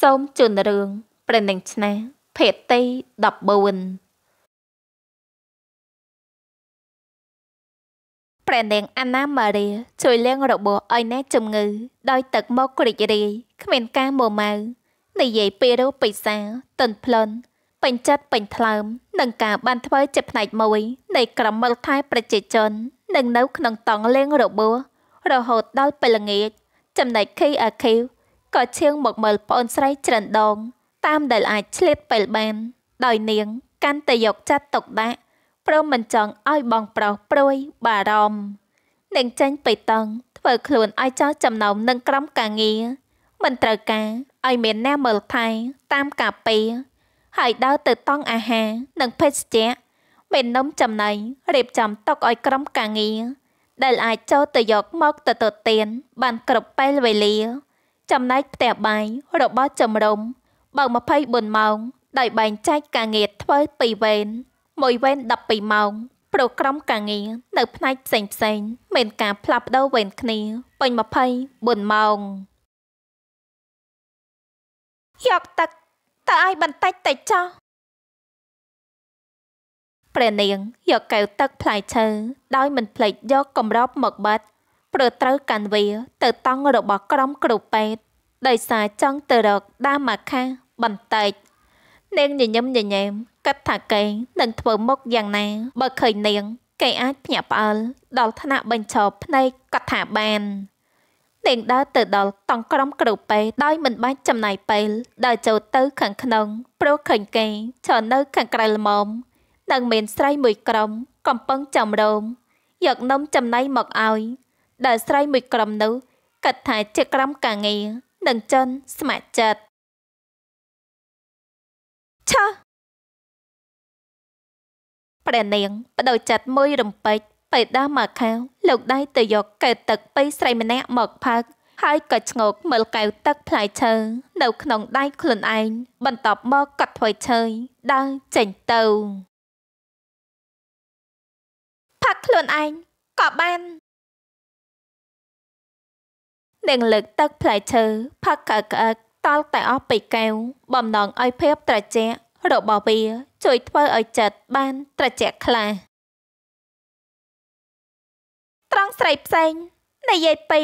សូមជូនរឿងព្រះនឹងឆ្នាំភេទី14ព្រះនាងអាណាម៉ារីជួយលាងរបួសឲ្យអ្នកជំងឺដោយទឹកមកគ្រិចរាយគ្មាន ការមួម៉ៅនិយាយពីរូបពិសាទន់ផ្លន់ពេញចិត្តពេញថ្លើមនឹងការបានធ្វើជាផ្នែកមួយ នៃក្រមលថែប្រជាជននឹងនៅ ក្នុងតង់លេងរបួសរហូតដល់ពេលល្ងាចចំណែក KRQ ក៏ឈៀងមកមើលប្អូនស្រីច្រិនដង តាមដែលអាចឆ្លៀតពេលបាន ដោយនាងកាន់តែយកចិត្តទុកដាក់ព្រមមិនចង់ឲ្យបងប្រុសព្រួយបារម្ភនឹងចាញ់បេតង់ធ្វើខ្លួនឲ្យចោលចំណោមនឹងក្រុមការងារមិនត្រូវការឲ្យមានអ្នកមើលថែតាមកាពេហើយដើរទៅតង់អាហារនិងភេសជ្ជៈមាននំចំណីរៀបចំតុឲ្យក្រុមការងារដែលអាចចូលទៅយកមកទទួលទានបានគ្រប់ពេលវេលាចំណែកផ្ទះបាយរបស់ចម្រុំបើ24ម៉ោងដោយបែងចែកការងារធ្វើ2វេនមួយវេន12ម៉ោងប្រក្រមការងារនៅ ផ្នែកផ្សេងផ្សេងមានការផ្លាស់ប្ដូរវេនគ្នាពេញ24ម៉ោងយកទឹកតើឲ្យបន្តិចតិចចោះព្រះនាង យកកែវទឹក ផ្លែឈើដោយមិនភ្លេចយកកម្របមកបាត់ព្រឺត្រូវកាន់វាទៅតង់របស់ក្រុមគ្រូពេទ្យដោយសារចង់ទៅរកដាម៉ាខាបន្តិចនាងញញឹមញញែមគិតថាគេនឹងធ្វើមុខយ៉ាងណា បើឃើញនាងគេអាច ភ្ញាក់ផ្អើល ដល់ថ្នាក់បញ្ឈរភ្នែកកថាបាននាងដើរទៅដល់តង់ក្រុមគ្រូពេទ្យដោយមិនបាច់ចំណាយពេលដើរចូលទៅខាងក្នុងព្រោះឃើញគេឈរនៅខាងក្រៅលំមនិងមានស្រីមួយក្រុមកំពុងចំរោមយកនំចំណីមកឲ្យដែលស្រីមួយក្រុមនោះគិតថាជាក្រុមការងារនិងជនស្ម័គ្រចិត្តឆាព្រះនាងបដូរចិត្តមួយរំពេចបេដាមកខាវលោកដៃទៅយកកែវទឹកពីស្រីម្នាក់មកផឹកហើយក៏ឆ្ងោក មើលកែវទឹកផ្លែឈើនៅក្នុងដៃខ្លួនឯងបន្ទាប់មកកាត់ធ្វើឈើដើរចេញទៅផឹកខ្លួនឯងក៏បាននាងលើកទឹកផ្លែឈើផឹកក្អឹកក្អឹកតល់តែអស់ពីកែវបំណងឲ្យភាពត្រជាក់របស់វាជួយធ្វើឲ្យចិត្តបានត្រជាក់ខ្លះត្រង់ស្រីផ្សេងនិយាយពី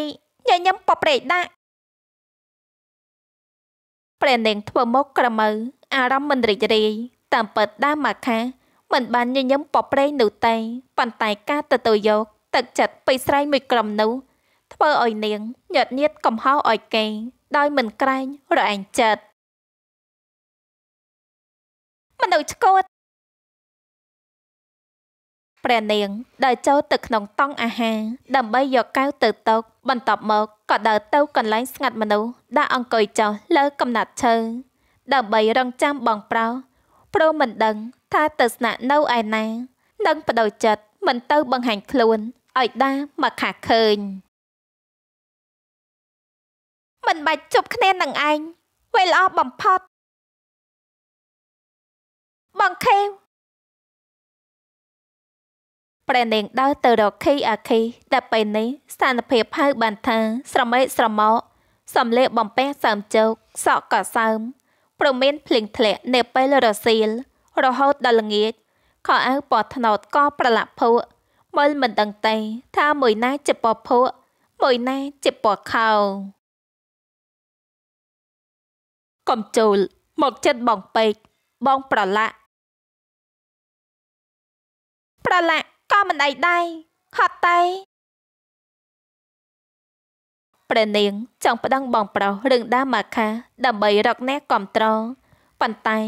ញញឹមប៉ប្រេកដាក់ព្រះនាងធ្វើមុខក្រមៅអារម្មណ៍មិនរីករាយតាមពិតដើមមកខាមិនបានញញឹមប៉ប្រេងនោះទេប៉ុន្តែការទទួលយកទឹកចិត្តពីស្រីមួយក្រុមនោះធ្វើឲ្យនាងញឹកញាតកំហុសឲ្យគេ ដោយមិនក្រែងរអែងចិត្តមនុស្សឆ្កូតព្រះនាងដើរចូលទៅក្នុងតង់អាហារ ដើម្បីយកកៅទៅតុកបន្ទាប់មកក៏ដើរទៅកន្លែងស្ងាត់មនុស្សដាក់អង្គុយចុះលើកំណាត់ឈើដើម្បីរងចាំបងប្រុសព្រមមិនដឹងថាទៅស្នាក់នៅឯណានឹងបដូរចិត្តមិនទៅបង្ហាញខ្លួនឲ្យដាមកខាឃើញមិនបាច់ជប់គ្នានឹងឯងវាល្អបំផុតបងខេវ្រះនាងដើរទៅរកខីអាខីតែពេលនេះស្ថានភាពហៅបានថាស្រមេកស្រមោកសំលេបំពេះសើមជោកសក់ក៏សើមព្រមមាន ភ្លៀងធ្លាក់នៅពេលរសៀលរហូត ដល់ល្ងាចខោអាវពណ៌ត្នោតក៏ប្រឡាក់ភក់មើលមិនដឹងទេថាមួយណាជាពណ៌ភក់មួយណាជាពណ៌ខោកុំចូលមកចិត្តបងពេកបងប្រឡាក់ប្រឡាក់ក៏មិនអីដែរហត់តែព្រះនាង ចង់ប្តឹងបងប្រុសរឿងដាម៉ាខា ដើម្បីរកអ្នកគ្រប់ត្រងប៉ុន្តែ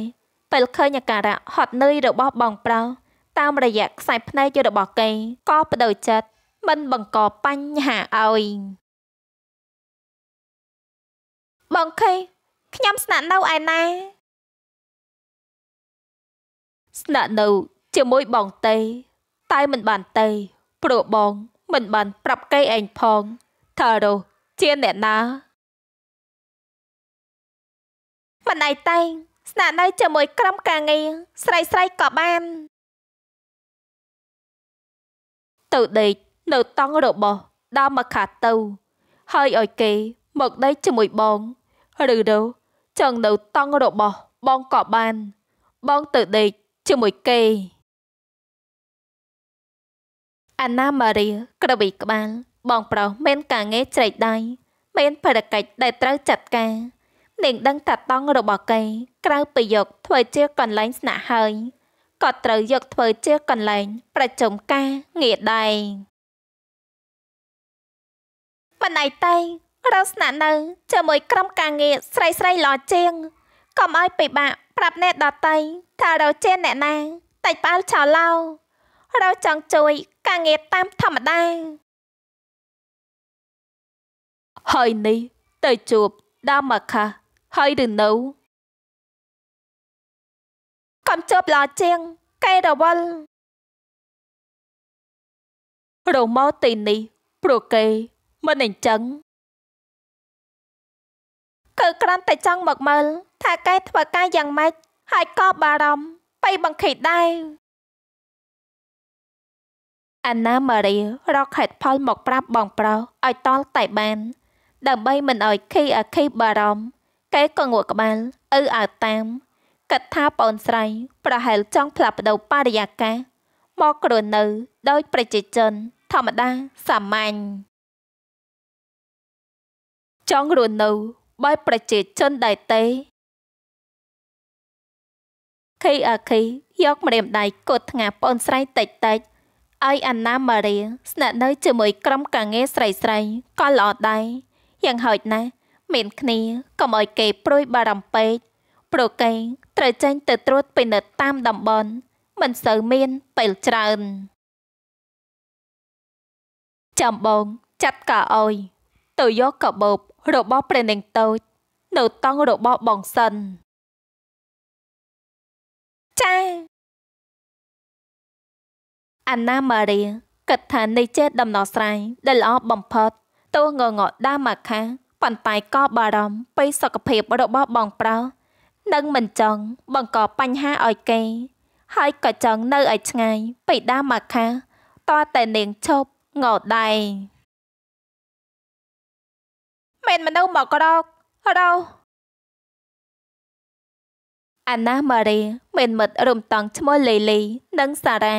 ពេលឃើញអាការៈហត់នឿយរបស់បងប្រុសតាមរយៈខ្សែភ្នែករបស់គេក៏បដូរចិត្តមិន បង្កបញ្ហាឲ្យ បងខេខ្ញុំស្នាក់នៅឯណាស្នាក់នៅជាមួយបងតេតែមិនបានតេព្រោះបង មិនបាន ប្រាប់គេឯងផងថារស់ជាអ្នកណាមិនអីតែងស្នាក់នៅជាមួយក្រុមការងារស្រីស្រីក៏បាន ទៅដេកនៅតង់របស់ ដើមមកខាទៅ ហើយឲ្យគេ មកដេកជាមួយបងឬរោចឹងនៅតង់របស់បងក៏បាន បងទៅដេកជាមួយគេអាណាម៉ារីក្រវីក្បាលបងប្រុសមានការងារជ្រែកដៃមានភារកិច្ចដែលត្រូវចាត់ការនាងដឹងតាតង់របស់គេក្រៅពីយកធ្វើជាកន្លែងស្នាក់ហើយក៏ត្រូវយកធ្វើជាកន្លែងប្រជុំការងារដែរបណ្ដៃតែងរើស្នាក់នៅជាមួយក្រុមការងារស្រីស្រីល្អជាងកុំឲ្យពិបាក ប្រាប់អ្នកដតីថារើជាអ្នកណាតែប៉ាល់ឆោឡោរើចង់ជួយការងារតាមធម្មតាហើយនេះទៅជួបដាមមកខាហើយឬនៅកុំជួបល្អជាងកែរវល់រមកទីនេះព្រោះគេមិនអញ្ចឹងគឺគ្រាន់តែចង់មកមើលថាកែធ្វើការយ៉ាងម៉េចហើយក៏បារម្ភបៃបង្ខិតដែរអាណាម៉ារីរកខិតផលមក ប្រាប់បងប្រុសឲ្យតល់តែបានដើម្បីមិនឲ្យខីអាខីបារម្ភកែក៏ងក់ក្បាលឪអើតាម កត់ថាបូនស្រី ប្រហែលចង់ផ្លាស់ប្ដូរបរិយាកាសមកគ្រនៅ ដោយប្រជាជនធម្មតាសាមញ្ញចង់រស់នៅដោយប្រជាជនដែរទេខីអាខីយកម្រាមដៃកត់ថ្ងាប្អូនស្រីតិចតិចឲ្យអាណាម៉ារីស្នាក់នៅជាមួយក្រុមការងារស្រីស្រីក៏ល្អដែរយ៉ាងហោចណាស់មានគ្នាកុំឲ្យគេព្រួយ បារម្ភពេកប្រកែងត្រូវចេញទៅត្រួតពិនិត្យតាមតំបន់មិនសូវមានពេលច្រើនចាំបងចាត់កាអុយទៅយកកបោបរបស់ព្រះនាងតូច នៅតង់របស់បងសិនចាអាណាម៉ារីគិតថានេះជាដំណោះស្រាយដែលល្អបំផុតទោះងងកដាម៉ាខាប៉ុន្តែក៏បារម្ភពីសុខភាពរបស់បងប្រុសនឹងមិនចង់បង្កបញ្ហាឲ្យគេ ហើយក៏ចង់នៅឲ្យឆ្ងាយពីដាម៉ាខាតតែនាងឈប់ងដែរមិនមនុស្សមករករោអាណាម៉ារីមានមិត្តរួមតង់ឈ្មោះលីលី និងសារ៉ា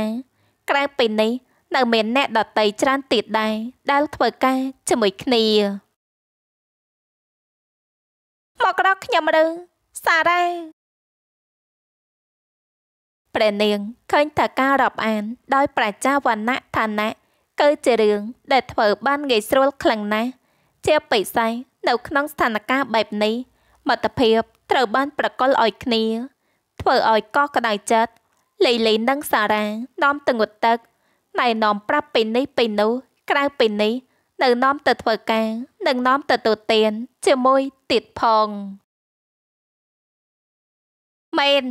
ក្រៅពីនេះនៅមាន អ្នកដតីច្រើនទៀតដែរដែលធ្វើការជាមួយគ្នា មកដល់ខ្ញុំឬសារ៉ាព្រះនាងឃើញថាការរាប់អានដោយប្រជាវណ្ណៈឋានៈគឺជារឿងដែលធ្វើបានងាយស្រួលខ្លាំងណាស់ជាពិសេសនៅក្នុងស្ថានភាពបែបនេះមិត្តភាពត្រូវបាន ប្រកល់ឲ្យ គ្នា ធ្វើឲ្យកោះក្តៅចិត្តលីលីនិងសារ៉ានាំទៅងូតទឹកណែនាំប្រាប់ពីនេះពីនោះក្រៅពីនេះនៅនាំទៅធ្វើការនិងនាំទៅទូទានជាមួយទៀតផងមែន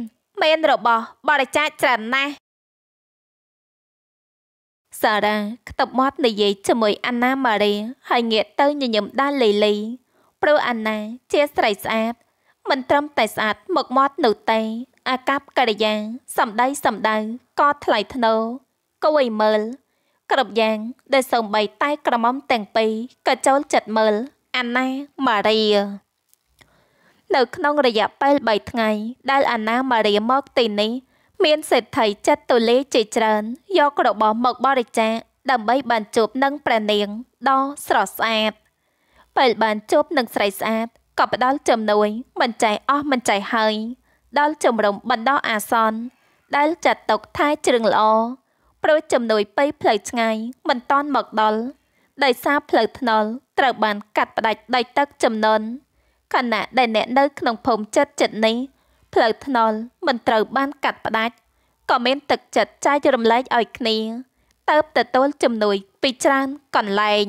មែនរបស់បរិច្ចាគច្រើនណាស់សារ៉ាខ្ទប់មាត់និយាយជាមួយអាណាម៉ារីហើយងាក ទៅញញឹមដល់លីលី ព្រោះអាណា ជាស្រីស្អាតមិនត្រឹមតែស្អាត មកមាត់នោះទេអាកប្បកិរិយាសម្ដីសម្ដៅក៏ថ្លៃថ្នូរគួរឲ្យមើលគ្រប់យ៉ាងដែលសំបីតែក្រមុំទាំងពីរក៏ចូលចិត្តមើល អាណាម៉ារីនៅក្នុងរយៈពេល3ថ្ងៃដែលអាណាម៉ារីមកទីនេះមានសេដ្ឋីចិត្តទូលេជាច្រើន យករបស់ មកបរិច្ចាគដើម្បីបានជួបនឹងព្រះនាងដ៏ស្រស់ស្អាតពេលបានជួបនឹងស្រីស្អាតក៏ផ្ដល់ជំនួយមិនចេះអស់មិនចេះហើយ ដល់ជំរំបណ្ដោះអាសន្នដែលចាត់ទុកថាជ្រឹងល្អព្រោះជំនួយពេលផ្លូវឆ្ងាយមិនតាន់មកដល់ដោយសារផ្លូវថ្នល់ត្រូវបាន កាត់ផ្ដាច់ដោយទឹកចំនួនខណៈដែលអ្នកនៅក្នុងភូមិចិត្តចិត្តនេះផ្លូវថ្នល់មិនត្រូវបានកាត់ផ្ដាច់ក៏មាន ទឹកចិត្តចែករំលែកឲ្យ គ្នាតើបទទួលជំនួយពីច្រើនកន្លែង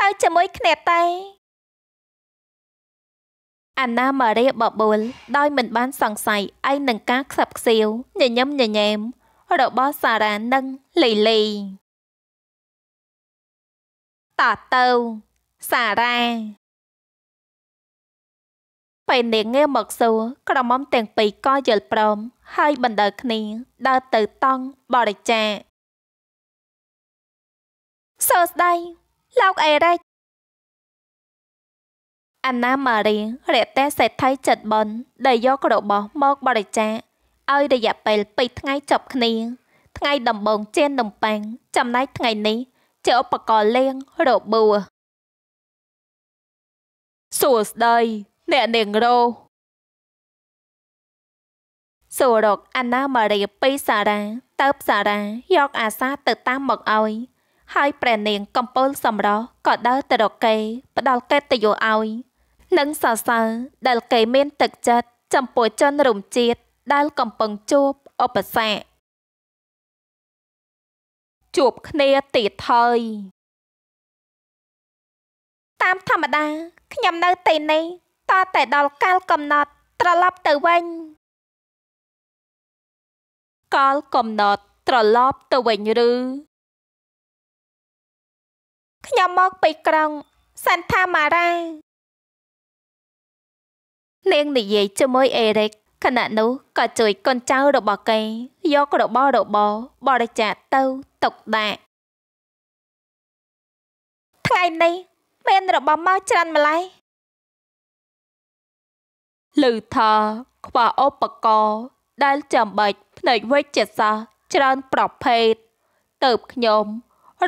ទៅជាមួយគ្នាតែអាណាម៉ារីបបួលដោយមិនបាន សង្ស័យឯនឹងការខ្សឹបខ្សៀវញញឹមញញែមរបស់សារ៉ានិងលីលីតតទៅសារ៉ាពេលនាងងាកមកសួរក្រមុំទាំងពីរក៏យល់ព្រម ហើយបណ្ដើគ្នាដើរទៅតង់បរិច្ចាគសួស្ដីលោកអេរិចអាណាម៉ារីរយៈតែសេដ្ឋីចិត្តបនដែលយករបស់មកបរិច្ចាគឲ្យរយៈពេល2ថ្ងៃចប់គ្នាថ្ងៃ ដំបូងជានំប៉័ងចំណែកថ្ងៃនេះជាឧបករណ៍លេងរបួសសួស្ដីអ្នកនាងរោសួររកអាណាម៉ារីពីសារ៉ាតើបសារ៉ាយកអាសាទៅ តាមមកឲ្យហើយព្រះនាងកំពូលសម្រោះក៏ដើរទៅរកគេផ្ដល់កិត្តិយសឲ្យនិងសរសើរដែលគេមានទឹកចិត្តចំពោះជនរំជាតិដែលកំពុងជួបឧបសគ្គជួបគ្នាទៀតហើយតាមធម្មតាខ្ញុំនៅទីនេះតតែដល់កាលកំណត់ត្រឡប់ទៅវិញកាលកំណត់ត្រឡប់ទៅវិញឬខ្ញុំមកពីក្រុងសន្ធាមារ៉ានាងនិយាយជាមួយ អេរិកខណៈនោះក៏ជួយកូនចៅរបស់គេយករបស់របរបរិច្ចាគទៅទុកដាក់ថ្ងៃនេះមាន របស់មកច្រើនម្ល៉េះឮថាខ្វះឧបករណ៍ដែលចាំបាច់ផ្នែកវិទ្យាសាស្ត្រច្រើនប្រភេទទៅខ្ញុំ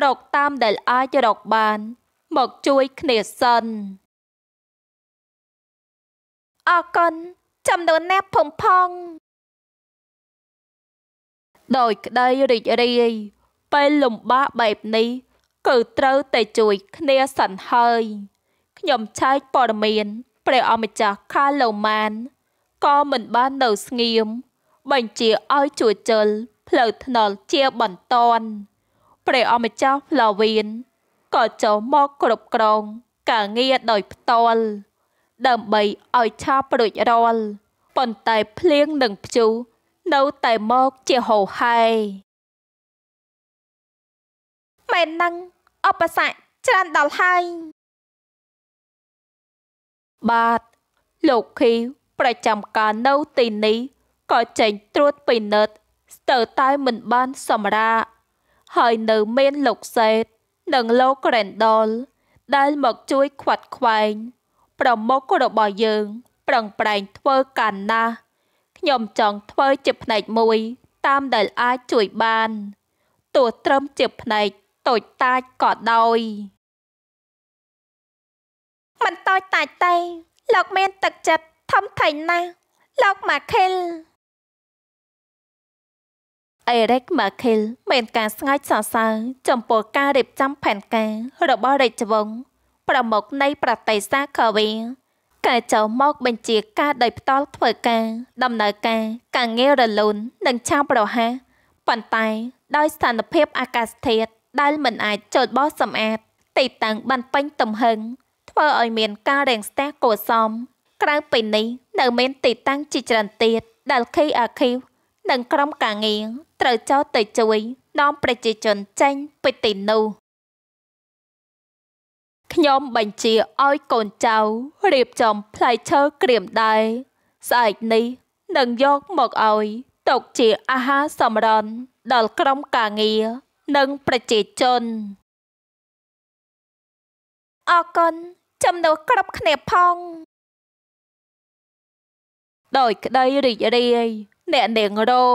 រកតាមដែលអាចរកបាន មកជួយគ្នាសិនអរគុណចំនួនអ្នកភំផងដោយក្តីរីករាយពេលលំបាកបែបនេះគឺត្រូវតែជួយគ្នាសិនហើយខ្ញុំឆែកព័ត៌មានព្រះអង្គម្ចាស់ខាឡូម៉ានក៏មិនបាននៅស្ងៀមបញ្ជាឲ្យជួចជិលផ្លូវថ្នល់ជាបន្តន់ព្រះអង្គម្ចាស់ផ្លាវៀនក៏ចូលមកគ្រប់គ្រងការងារដោយផ្ទាល់ដើម្បីឲ្យឆាប់រួចរាល់ប៉ុន្តែភ្លៀងនិងព្យុះនៅតែមកជាហោហែមែននឹងអបស័កច្រើនដល់ហើយបាទលោកឃីប្រចាំការនៅទីនេះក៏ចេញត្រួតពិនិត្យស្ទើរតែមិនបានសម្រាកហើយនៅមានលោកសេត និងលោក Grendel ដែលមកជួយខ្វាត់ខ្វែងប្រមុខរបស់យើង ប្រឹងប្រែងធ្វើការណាស់ខ្ញុំចង់ធ្វើជាផ្នែកមួយតាមដែលអាចជួយបានទោះត្រឹមជាផ្នែកតូចតាចក៏ដោយមិនតូចតាចទេលោកមានទឹកចិត្តធំធេងណាស់លោកម៉ាខេលអេរិកម៉ាខេលមានការស្ងើចសរសើរចំពោះការរៀបចំផែនការ របស់រាជវង្សប្រមុខនៃ ប្រទេសសាខាវីការចូលមក បញ្ជាការដោយផ្ទាល់ធ្វើការ ដំណើរការការងាររលូននិងឆាប់រហ័សប៉ុន្តែ ដោយស្ថានភាពអាកាសធាតុដែល មិនអាចចូលបោះសម្អាតទីតាំងបានពេញទំហឹងធ្វើឲ្យមានការរែងស្ទះគួរសមក្រៅពីនេះនៅមាន ទីតាំងជាច្រើនទៀតដែល Key Archive និងក្រុមការងារត្រូវចោទទៅជួយនាំប្រជាជនចេញពីទីនោះខ្ញុំបញ្ជាឲ្យកូនចៅរៀបចំផ្លែឈើក្រៀមដែរស្អែកនេះនឹងយកមកឲ្យទុកជាអាហារសម្រន់ដល់ក្រុមការងារនិងប្រជាជនអរគុណចំនៅក្របគ្នាផងដោយក្តីរីករាយ អ្នកនាងរោ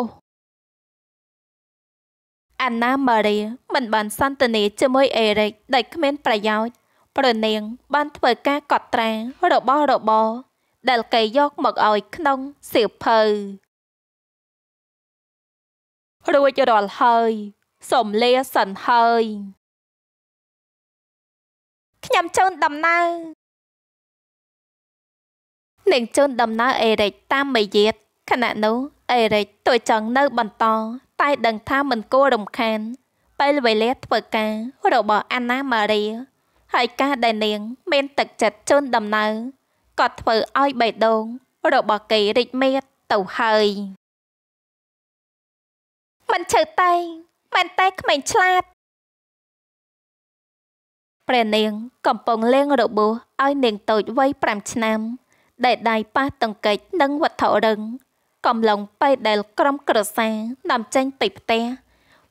អាណាម៉ារីមិនបានសន្ទនាជាមួយអេរិកដែលគ្មាន ប្រយោជន៍ព្រនាងបានធ្វើការកត់ត្រារបស់របរដែលគេយកមកឲ្យក្នុងសៀវភៅរួចរាល់ហើយសំលាសិនហើយខ្ញុំជូនដំណើរនឹងជូនដំណើរអេរិកតាមមាយាទខណៈនោះអេរិកទួចង់ នៅបន្តតែដឹងថាមិនគួររំខានពេលវេលាធ្វើការ របស់អាណាម៉ារីហើយការដែលនាង មាន ទឹកចិត្តជូនដំណើរគាត់ធ្វើឲ្យបេះដូងរបស់គេរីកមាឌទៅហើយ មិនឈឺតែមិនតែក្មេងឆ្លាតព្រះនាងកំពុងលេងរបួសឲ្យ នាងតូចវ័យ5ឆ្នាំ ដែលដៃប៉ះទង្គិចនឹងវត្ថុរឹង កំឡុងពេលដែល ក្រុមក្រសានាំចេញពីផ្ទះ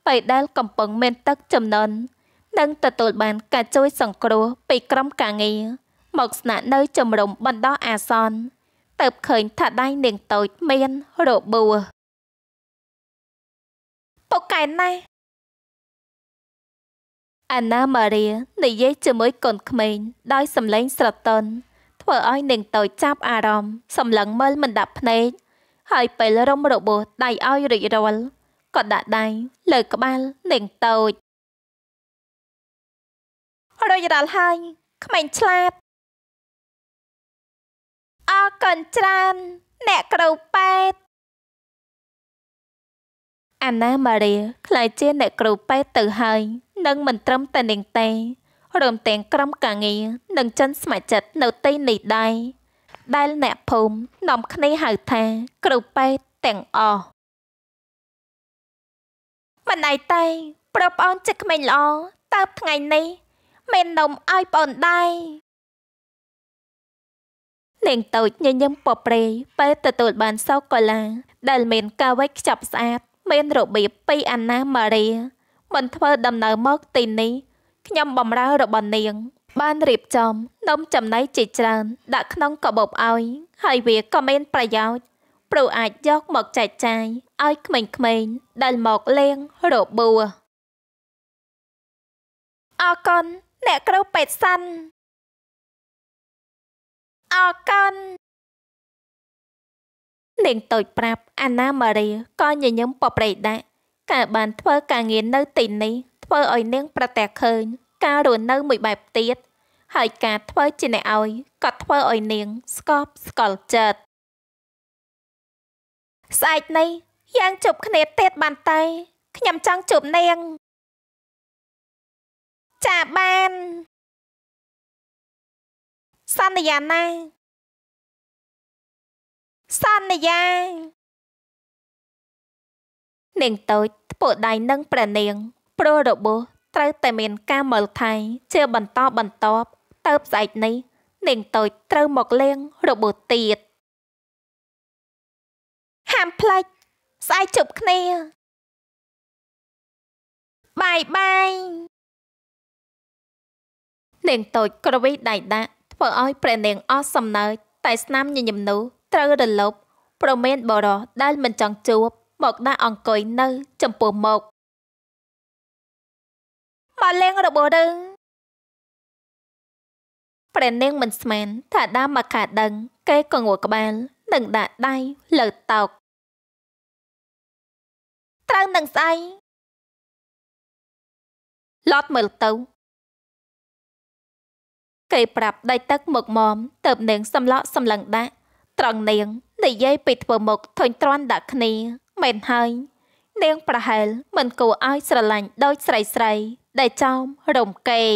ពេលដែលកំពុងមាន ទឹក ចំណន់នឹងទទួលបានការជួយសង្គ្រោះពីក្រុមការងារមកស្នាក់នៅជំរំបណ្ដោះអាសន្នតើបឃើញថាដៃនាងតូចមានរបួសពុកកែណាស់អាណាម៉ារីនិយាយជាមួយកូនក្មេងដោយសំឡេងស្រទន់ធ្វើឲ្យនាងតូចចាប់អារម្មណ៍សម្លឹងមើលមិនដាក់ភ្នែកហើយពេលរំរបោះដៃឲ្យរិចរលក៏ដាក់ដៃលើក្បាលនាងតូចរិចរលហើយក្មេងឆ្លាតអរគុណច្រើនអ្នកគ្រូប៉ែតអាណាម៉ារីខ្លាយជាអ្នកគ្រូពេទ្យទៅហើយនឹងមិនត្រឹមតែនាងទេរំទាំងក្រុមកាងារនិងចិនស្ម័គ្រចិត្តនៅទីនេះដែរដែលអ្នកភូមិនាំគ្នាហៅថា គ្រូពេទ្យទាំងអស់មិនអីទេប្រពន្ធចិត្តក្មេងល្អតើបថ្ងៃនេះ មាននំឲ្យបងដែរនាងតូចញញឹមពប្រេពេលទទួលបានសូកូឡាដែលមានកាវែកខ្ចប់ស្អាតមានរបៀបពីអាណាម៉ារីមិនធ្វើដំណើរមកទីនេះខ្ញុំបំរើរបស់នាង បានរៀបចំនំចំណីជាច្រើន ដាក់ក្នុងកបបឲ្យហើយវាក៏មានប្រយោជន៍ព្រោះអាចយកមកចែកចាយឲ្យក្មេងៗដែលមកលេងរបួសអរគុណអ្នកគ្រូពេទ្យសាន់អរគុណនាងតូចប្រាប់អាណាម៉ារីក៏ញញឹមប៉ប្រេដាក់ការបានធ្វើការងារនៅទីនេះ ធ្វើឲ្យនាងប្រទះឃើញការរស់នៅមួយបែបទៀតហើយការធ្វើជាអ្នកឲ្យក៏ធ្វើឲ្យនាងស្កប់ស្កល់ចិត្តស្អែកនេះយ៉ាងជប់គ្នាទៀតបានតែខ្ញុំចង់ជប់នាង ចាបានសន្យាណាសន្យានាងតូចធ្វើដៃនឹងព្រះនាងព្រោះរបួសត្រូវតែមាន ការមើលថែជាបន្តបន្ទាប់ទៅស្អែកនេះនាងតូចត្រូវមកលេងរបួសទៀតហាមផ្លាច់ស្អែកជប់គ្នាបាយបាយនាងតូចក្រវីដៃដាក់ធ្វើឲ្យព្រះនាងអស់សំណើចតែស្នាមញញឹមនោះត្រូវរលប់ប្រមានបរោះដែលមិនចង់ជួប មកដាក់អង្គុយនៅ ចំពោះមុខមកលេងរបស់ដឹងព្រះនាងមិនស្មានថាដាមមកខាដឹងគេក៏ងក់ក្បាលនឹងដាក់ដៃលើតោកត្រូវនឹងស្អីឡត់មើលទៅគេប្រាប់ដៃទឹកមកមមទៅនាងសំឡក់សំឡឹងដាក់ត្រង់នាងនិយាយពីធ្វើមុខធុញទ្រាន់ដាក់គ្នាមែនហើយ នាង ប្រហែលមិន គួរឲ្យ ស្រឡាញ់ដោយស្រីស្រី ដែលចោមរំកេរ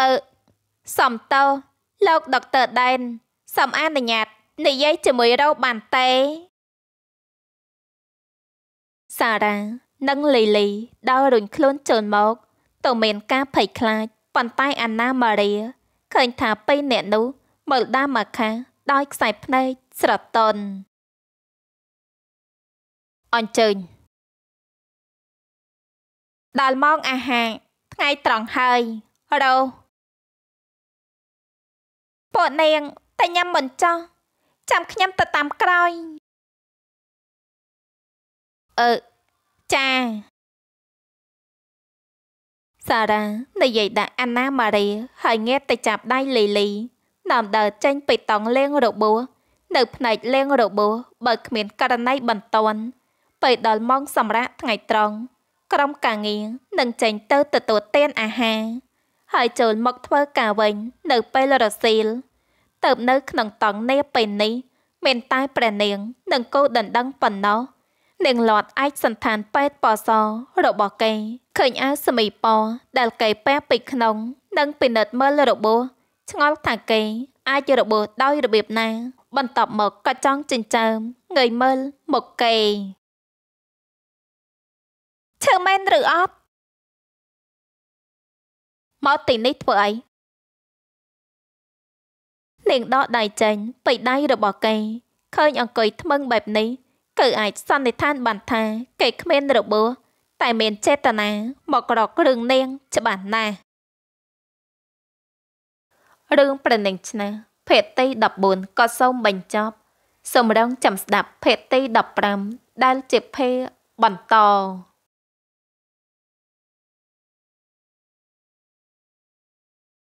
អឺសំតោលោកដុកទ័រដែនសំអនុញ្ញាតនិយាយជាមួយរោបានទេសារ៉ានិងលីលីដើររុញខ្លួនចូលមកទៅមានការភ័យខ្លាចប៉ុន្តែអាណាម៉ារីឃើញថាពេលអ្នកនោះមើលដើមអាខាដោយខ្សែភ្នែកស្រទន់អញ្ជើញដល់ម៉ោងអាហារថ្ងៃត្រង់ហើយរោពតនាង តែញ៉ាំមិនចោះចាំខ្ញុំទៅតាមក្រោយអឺចាសារ៉ានិយាយដាក់អាណាម៉ារីហើយង៉ែតទៅចាប់ដៃលីលីនាំដើរចេញពីតង់លេងរបួសនៅផ្នែកលេងរបួសបើគ្មានករណីបន្ទាន់ពេលដល់ម៉ោងសម្រាប់ថ្ងៃត្រង់ក្រុមការងារនឹងចេញទៅទទួលទានអាហារហើយចូលមកធ្វើការវិញនៅពេលរសៀលទៅនៅក្នុងតង់នេះពេលនេះ មានតែព្រះនាងនិងគោដណ្ដឹងប៉ុណ្ណោះនាងលាត់អាចសន្តានពេទ្យបសរបស់គេឃើញអាវសមីពដែលគេពាក់ពីក្នុងនិងពិនិត្យមើលរបួសឆ្ងល់ថាគេអាចរបួសដោយរបៀបណា បន្ទាប់មកក៏ចង់ចិញ្ចើមងើយមើលមកគេឈើមែនឬអត់មកទីនេះធ្វើអីនាងដកដៃចេញពីដៃរបស់គេឃើញអង្គុយថ្មឹងបែបនេះគឺអាចសន្និដ្ឋាន បានថា គេគ្មានរបួសតែមានចេតនាមករកគ្រឿងនាងច្បាស់ណាស់រឿងប្រណិញឆ្នាភេទទី14ក៏សូមបញ្ចប់សម្រងចាំស្ដាប់ភេទទី15ដែលជាភេទបន្ត